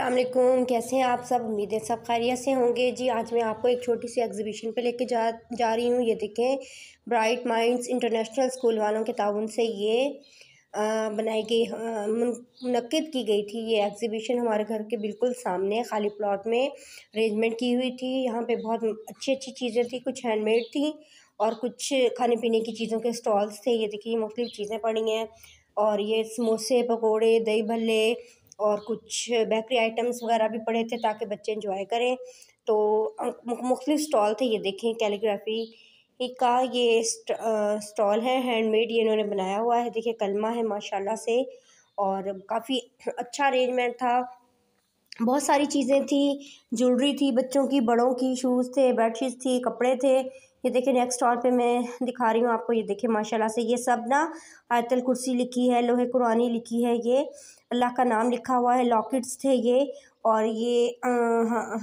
अल्लाम कैसे हैं आप सब उम्मीदें सब खैरियत से होंगे जी आज मैं आपको एक छोटी सी एग्जीबिशन पे लेके जा जा रही हूँ ये देखें ब्राइट माइंड्स इंटरनेशनल स्कूल वालों के ताउन से ये बनाई गई मनद की गई थी ये एग्ज़िबिशन हमारे घर के बिल्कुल सामने खाली प्लॉट में अरेंजमेंट की हुई थी यहाँ पे बहुत अच्छी अच्छी चीज़ें थी कुछ हैंडमेड थी और कुछ खाने पीने की चीज़ों के स्टॉल्स थे ये देखिए मुख्तु चीज़ें पड़ी हैं और ये समोसे पकोड़े दही भल्ले और कुछ बेकरी आइटम्स वगैरह भी पड़े थे ताकि बच्चे इंजॉय करें तो मुख्तु स्टॉल थे ये देखें कैलीग्राफी का ये स्टॉल है हैंडमेड ये इन्होंने बनाया हुआ है देखिए कलमा है माशाल्लाह से और काफ़ी अच्छा अरेंजमेंट था बहुत सारी चीज़ें थी ज्वेलरी थी बच्चों की बड़ों की शूज़ थे बेडशीट्स थी कपड़े थे ये देखिए नेक्स्ट स्टॉल पे मैं दिखा रही हूँ आपको ये देखिए माशाल्लाह से ये सब ना आयतल कुर्सी लिखी है लोहे कुरानी लिखी है ये अल्लाह का नाम लिखा हुआ है लॉकेट्स थे ये और ये आ,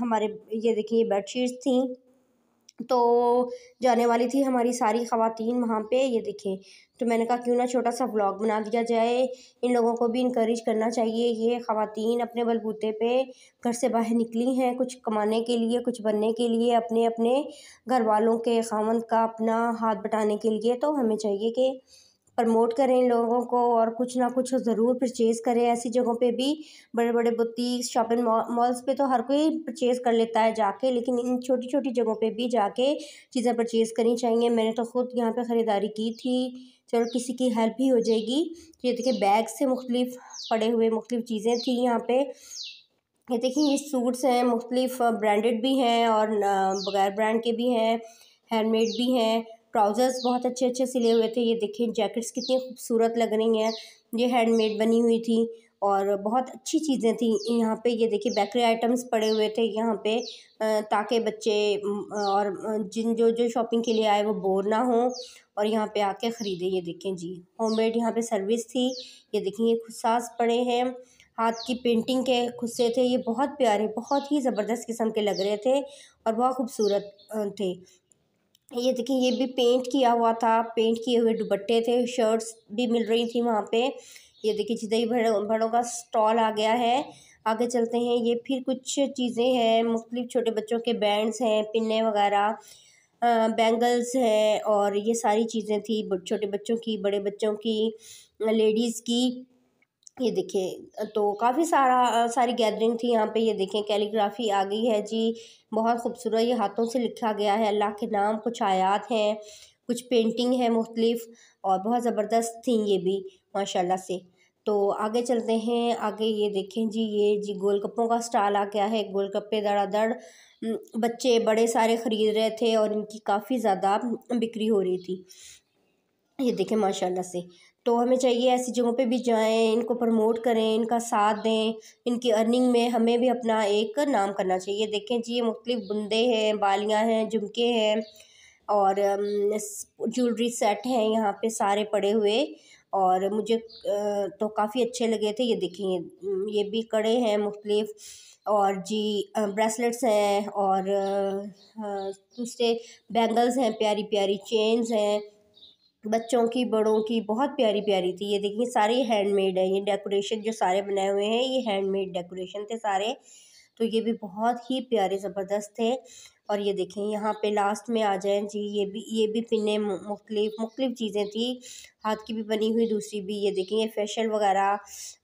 हमारे ये देखिए बेड थी तो जाने वाली थी हमारी सारी ख़वातीन वहाँ पे ये दिखें तो मैंने कहा क्यों ना छोटा सा व्लॉग बना दिया जाए इन लोगों को भी इनक्रेज करना चाहिए ये ख़वातीन अपने बलबूते पे घर से बाहर निकली हैं कुछ कमाने के लिए कुछ बनने के लिए अपने अपने घर वालों के खामंद का अपना हाथ बटाने के लिए तो हमें चाहिए कि प्रमोट करें इन लोगों को और कुछ ना कुछ ज़रूर परचेज़ करें ऐसी जगहों पे भी बड़े बड़े बुटीक शॉपिंग मॉल्स पे तो हर कोई परचेज़ कर लेता है जाके लेकिन इन छोटी छोटी जगहों पे भी जाके चीज़ें परचेज़ करनी चाहिए मैंने तो ख़ुद यहाँ पे ख़रीदारी की थी चलो किसी की हेल्प ही हो जाएगी ये देखिए बैग से मुख्तलिफ पड़े हुए मुख्तलिफ चीज़ें थी यहाँ पर ये देखिए ये सूट्स हैं मुख्तलिफ ब्रांडेड भी हैं और बगैर ब्रांड के भी हैं हैंडमेड भी हैं ट्राउज़र्स बहुत अच्छे अच्छे सिले हुए थे ये देखें जैकेट्स कितनी खूबसूरत लग रही हैं ये हैंडमेड बनी हुई थी और बहुत अच्छी चीज़ें थी यहाँ पे ये देखिए बेकरी आइटम्स पड़े हुए थे यहाँ पे ताकि बच्चे और जिन जो जो शॉपिंग के लिए आए वो बोर ना हो और यहाँ पे आके ख़रीदे ये देखें जी होममेड यहाँ पे सर्विस थी ये देखें ये खुसास पड़े हैं हाथ की पेंटिंग के खुस्से थे ये बहुत प्यारे बहुत ही ज़बरदस्त किस्म के लग रहे थे और बहुत खूबसूरत थे ये देखिए ये भी पेंट किया हुआ था पेंट किए हुए दुबट्टे थे शर्ट्स भी मिल रही थी वहाँ पे ये देखिए जिदई भड़ों भड़ों का स्टॉल आ गया है आगे चलते हैं ये फिर कुछ चीज़ें हैं मुख्तलिफ छोटे बच्चों के बैंड्स हैं पिन्ने वगैरह बैंगल्स हैं और ये सारी चीज़ें थी छोटे बच्चों की बड़े बच्चों की लेडीज़ की ये देखिए तो काफ़ी सारा सारी गैदरिंग थी यहाँ पे ये देखें कैलीग्राफी आ गई है जी बहुत खूबसूरत ये हाथों से लिखा गया है अल्लाह के नाम कुछ आयात हैं कुछ पेंटिंग है मुख्तलिफ और बहुत ज़बरदस्त थी ये भी माशाल्लाह से तो आगे चलते हैं आगे ये देखें जी ये जी गोलगप्पों का स्टॉल आ गया है गोलगप्पे दड़ादड़ बच्चे बड़े सारे ख़रीद रहे थे और इनकी काफ़ी ज़्यादा बिक्री हो रही थी ये देखें माशाल्लाह से तो हमें चाहिए ऐसी जगहों पे भी जाएँ इनको प्रमोट करें इनका साथ दें इनकी अर्निंग में हमें भी अपना एक नाम करना चाहिए देखें जी ये मुख्तलिफ़ बुंदे हैं बालियाँ हैं झुमके हैं और ज्वेलरी सेट हैं यहाँ पे सारे पड़े हुए और मुझे तो काफ़ी अच्छे लगे थे ये देखें ये भी कड़े हैं मुख्तलिफ़ और जी ब्रेसलेट्स हैं और दूसरे बैंगल्स हैं प्यारी प्यारी चेन्स हैं बच्चों की बड़ों की बहुत प्यारी प्यारी थी ये देखिए सारे हैंडमेड है ये डेकोरेशन जो सारे बनाए हुए हैं ये हैंडमेड डेकोरेशन थे सारे तो ये भी बहुत ही प्यारे ज़बरदस्त थे और ये देखें यहाँ पे लास्ट में आ जाएं जी ये भी ये भी पिने मुख्तलिफ मुख्तलिफ चीज़ें थी हाथ की भी बनी हुई दूसरी भी ये देखें ये फेशियल वगैरह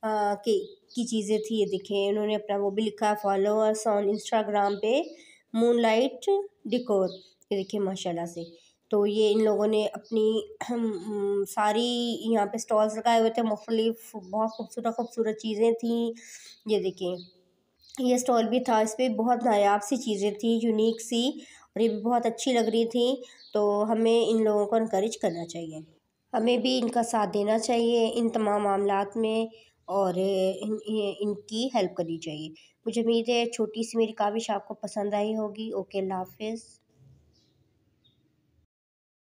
के की चीज़ें थी ये देखें उन्होंने अपना वो भी लिखा फॉलोअर्स ऑन इंस्टाग्राम पे मून लाइट डिकोर ये देखें माशाल्लाह से तो ये इन लोगों ने अपनी सारी यहाँ पे स्टॉल्स लगाए हुए थे मुख्तलिफ बहुत खूबसूरत खूबसूरत चीज़ें थी ये देखें ये स्टॉल भी था इस पर बहुत नायाब सी चीज़ें थी यूनिक सी और ये भी बहुत अच्छी लग रही थी तो हमें इन लोगों को इनक्रेज करना चाहिए हमें भी इनका साथ देना चाहिए इन तमाम मामला में और इन, इनकी हेल्प करनी चाहिए मुझे उम्मीद है छोटी सी मेरी काविश आपको पसंद आई होगी ओके अल्लाह हाफिज़